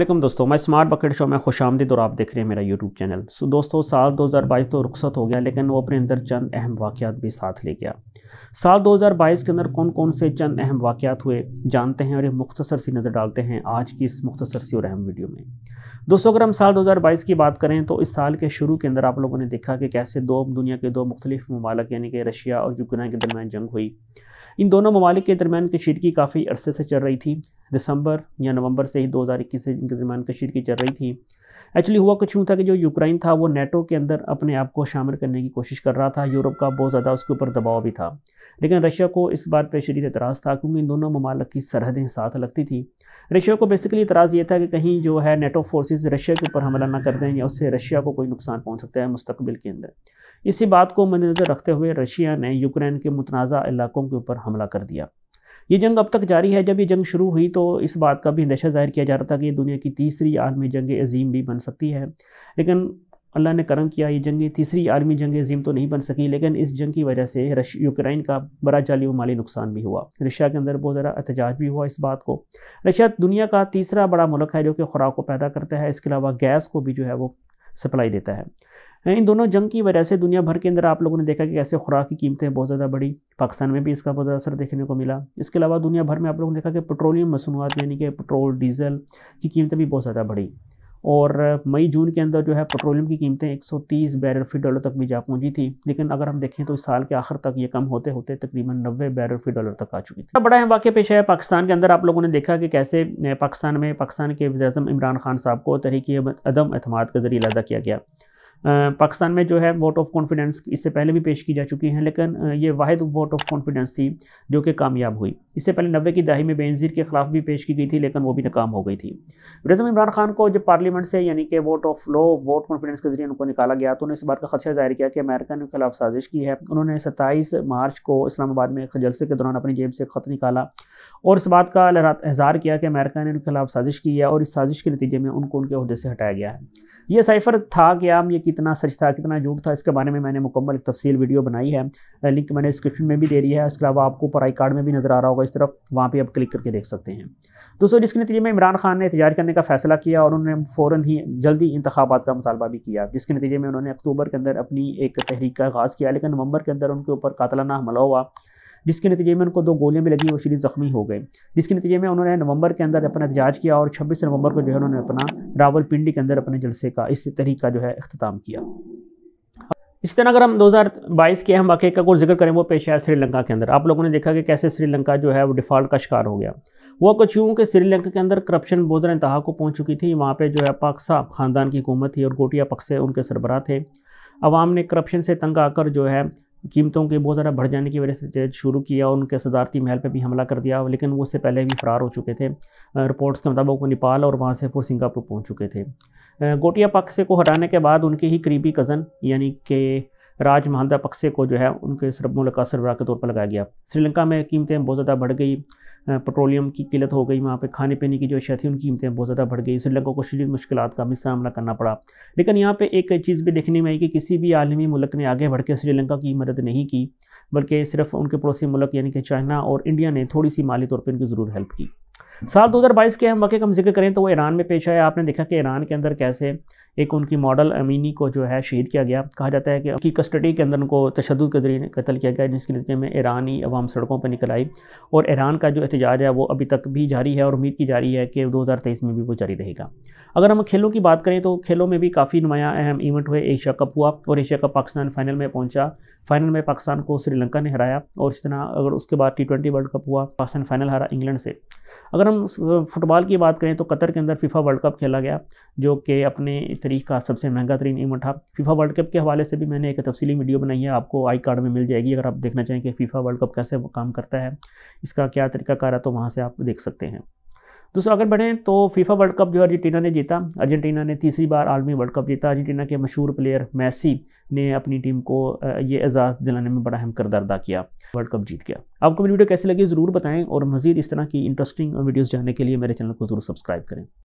welcome दोस्तों मैं smart bucket show में खुश आमदीद और आप देख रहे हैं मेरा यूट्यूब चैनल सो दोस्तों साल 2022 तो रुखसत हो गया लेकिन वो अपने अंदर चंद अहम वाक़ात भी साथ ले गया साल 2022 के अंदर कौन कौन से चंद अहम वाक़ात हुए जानते हैं और ये मुख्तसर सी नज़र डालते हैं आज की इस मुख्तसर सी और अहम वीडियो में दोस्तों अगर हम साल 2022 की बात करें तो इस साल के शुरू के अंदर आप लोगों ने देखा कि कैसे दो दुनिया के दो मुख्तलिफ ममालक यानी कि रशिया और यूक्रेन के दरमियान जंग हुई इन दोनों ममालिक के दरमियान कशीदगी काफ़ी अरसे से चल रही थी दिसंबर या नवंबर से ही 2021 से इनके दरमियान कशीदगी चल रही थी एक्चुअली हुआ कुछ यूँ था कि जो यूक्रेन था वो नेटो के अंदर अपने आप को शामिल करने की कोशिश कर रहा था यूरोप का बहुत ज़्यादा उसके ऊपर दबाव भी था लेकिन रशिया को इस बात पर शरीर एतराज़ था क्योंकि इन दोनों ममालक की सरहदें साथ लगती थी रशिया को बेसिकली एतराज़ ये था कि कहीं जो है नेटो फोर्सेज रशिया के ऊपर हमला ना कर दें या उससे रशिया को कोई नुकसान पहुँच सकता है मुस्तबिल के अंदर इसी बात को मद्देनज़र रखते हुए रशिया ने यूक्रेन के मुतनाज़ा इलाकों के ऊपर हमला कर दिया ये जंग अब तक जारी है जब ये जंग शुरू हुई तो इस बात का भी अंदेशा जाहिर किया जा रहा था कि ये दुनिया की तीसरी आलमी जंग अजीम भी बन सकती है लेकिन अल्लाह ने करम किया ये जंग तीसरी आर्मी जंग अजीम तो नहीं बन सकी लेकिन इस जंग की वजह से रश यूक्रेन का बड़ा जाली व माली नुकसान भी हुआ रशिया के अंदर बहुत ज़्यादा एहतजाज भी हुआ इस बात को रशिया दुनिया का तीसरा बड़ा मुल्क है जो कि खुराक को पैदा करता है इसके अलावा गैस को भी जो है वो सप्लाई देता है इन दोनों जंग की वजह से दुनिया भर के अंदर आप लोगों ने देखा कि कैसे खुराक की कीमतें बहुत ज़्यादा बढ़ी पाकिस्तान में भी इसका बहुत ज़्यादा असर देखने को मिला इसके अलावा दुनिया भर में आप लोगों ने देखा कि पेट्रोलियम मसनूआत यानी कि पेट्रोल डीजल की कीमतें भी बहुत ज़्यादा बढ़ी और मई जून के अंदर जो है पेट्रोलियम की कीमतें 130 बैरल फी डॉलर तक भी जा पहुंची थी लेकिन अगर हम देखें तो इस साल के आखिर तक ये कम होते होते तकरीबन नब्बे बैरल फी डॉलर तक आ चुकी थी बड़ा अहम वाक्य पेश है पाकिस्तान के अंदर आप लोगों ने देखा कि कैसे पाकिस्तान में पाकिस्तान के वजम इमरान खान साहब को तरीके अदम अतमाद के जरिए अदा किया गया पाकिस्तान में जो है वोट ऑफ कॉन्फिडेंस इससे पहले भी पेश की जा चुकी हैं लेकिन ये वाद वोट ऑफ कॉन्फिडेंस थी जो कि कामयाब हुई इससे पहले नब्बे की दहाई में बेनज़ीर के खिलाफ भी पेश की गई थी लेकिन वो भी नाकाम हो गई थी रजम इमरान खान को जब पार्लियामेंट से यानी कि vote of no vote confidence के जरिए उनको निकाला गया तो उन्होंने इस बात का खदशा जाहिर किया कि अमेरिका ने खिलाफ साजिश की है उन्होंने सत्ताईस मार्च को इस्लामाबाद में एक जलसे के दौरान अपनी जेब से खत निकाला और इस बात का इजहार किया कि अमेरिका ने उनके खिलाफ साजिश की है और इस साजिश के नतीजे में उनको उनके अहदे से हटाया गया है यह साइफर था कि आम ये कितना सच था कितना झूठ था इसके बारे में मैंने मुकम्मल एक तफसील वीडियो बनाई है लिंक मैंने डिस्क्रिप्शन में भी दे दी है इसके अलावा आपको आई कार्ड में भी नज़र आ रहा होगा इस तरफ वहाँ पर आप क्लिक करके देख सकते हैं दोस्तों जिसके नतीजे में इमरान खान ने एहतजाज करने का फैसला किया और उन्होंने फ़ौरन ही जल्दी इंतबात का मुतालबा भी किया जिसके नतीजे में उन्होंने अक्टूबर के अंदर अपनी एक तहरीक का आगाज़ किया लेकिन नवंबर के अंदर उनके ऊपर कातलाना हमला हुआ जिसके नतीजे में उनको दो गोलियां भी लगी वो शरीर ज़ख्मी हो गए जिसके नतीजे में उन्होंने नवंबर के अंदर अपना एहतजाज किया और छब्बीस नवंबर को जो है उन्होंने अपना पिंडी के अंदर अपने जलसे का इस तरीका का जो है अख्ताम किया इस तरह अगर हम 2022 के अहम वाक़े का कुछ जिक्र करें वो पेश आया श्रीलंका के अंदर आप लोगों ने देखा कि कैसे श्रीलंका जो है वो डिफ़ॉल्ट का शिकार हो गया वो कुछ यूँ कि श्रीलंका के अंदर करप्शन बोधर इंतहा को पहुंच चुकी थी वहाँ पे जो है पाकसा ख़ानदान की हुकूमत थी और गोटिया पक्से उनके सरबरा थे अवाम ने करप्शन से तंग आकर जो है कीमतों के बहुत ज़्यादा बढ़ जाने की वजह से शुरू किया और उनके सदारती महल पर भी हमला कर दिया लेकिन वो उससे पहले भी फ़रार हो चुके थे रिपोर्ट्स के मुताबिक वो नेपाल और वहाँ से फिर सिंगापुर पहुँच चुके थे गोटिया पक्ष को हटाने के बाद उनके ही करीबी कज़न यानी कि राज महानदा पक्से को जो है उनके सरबमुल्क का सरबरा के तौर पर लगाया गया श्रीलंका में कीमतें बहुत ज़्यादा बढ़ गई पेट्रोलियम की किल्लत हो गई वहाँ पर खाने पीने की जो अशिया थी उनकी कीमतें बहुत ज़्यादा बढ़ गई श्रीलंका को शदीद मुश्किल का भी सामना करना पड़ा लेकिन यहाँ पर एक चीज़ भी देखने में आई कि किसी भी आलमी मुल्क ने आगे बढ़ के श्रीलंका की मदद नहीं की बल्कि सिर्फ उनके पड़ोसी मुल्क यानी कि चाइना और इंडिया ने थोड़ी सी माली तौर पर उनकी ज़रूर हेल्प की साल 2022 के हम वाक़े का हम जिक्र करें तो वो ईरान में पेश आया आपने देखा कि ईरान के अंदर कैसे एक उनकी मॉडल अमीनी को जो है शहीद किया गया कहा जाता है कि उनकी कस्टडी के अंदर उनको तशद के जरिए कत्ल किया गया जिसके नतीजे में ईरानी अवाम सड़कों पर निकल आई और ईरान का जो एहतजाज है वो अभी तक भी जारी है और उम्मीद की जा रही है कि दो में भी वो जारी रहेगा अगर हम खेलों की बात करें तो खेलों में भी काफ़ी नुमाया अहम इवेंट हुए एशिया कप हुआ और एशिया कप पाकिस्तान फाइनल में पहुँचा फाइनल में पाकिस्तान को श्रीलंका ने हराया और इस तरह अगर उसके बाद टी वर्ल्ड कप हुआ पाकिस्तान फाइनल हारा इंग्लैंड से अगर अगर हम फुटबॉल की बात करें तो कतर के अंदर फीफा वर्ल्ड कप खेला गया जो कि अपने तरीक़ का सबसे महंगा तरीन इवेंट था फीफा वर्ल्ड कप के हवाले से भी मैंने एक तफसली वीडियो बनाई है आपको आई कार्ड में मिल जाएगी अगर आप देखना चाहें कि फीफा वर्ल्ड कप कैसे काम करता है इसका क्या तरीका कार है तो वहाँ से आप देख सकते हैं दूसरा अगर बढ़ें तो फीफा वर्ल्ड कप जो अर्जेंटीना ने जीता अर्जेंटीना ने तीसरी बार आलमी वर्ल्ड कप जीता अर्जेंटीना के मशहूर प्लेयर मैसी ने अपनी टीम को ये एजाज़ दिलाने में बड़ा अहम करदार अदा किया वर्ल्ड कप जीत गया आपको मेरी वीडियो कैसी लगी ज़रूर बताएं और मज़ीद इस तरह की इंटरेस्टिंग वीडियोज़ जानने के लिए मेरे चैनल को ज़रूर सब्सक्राइब करें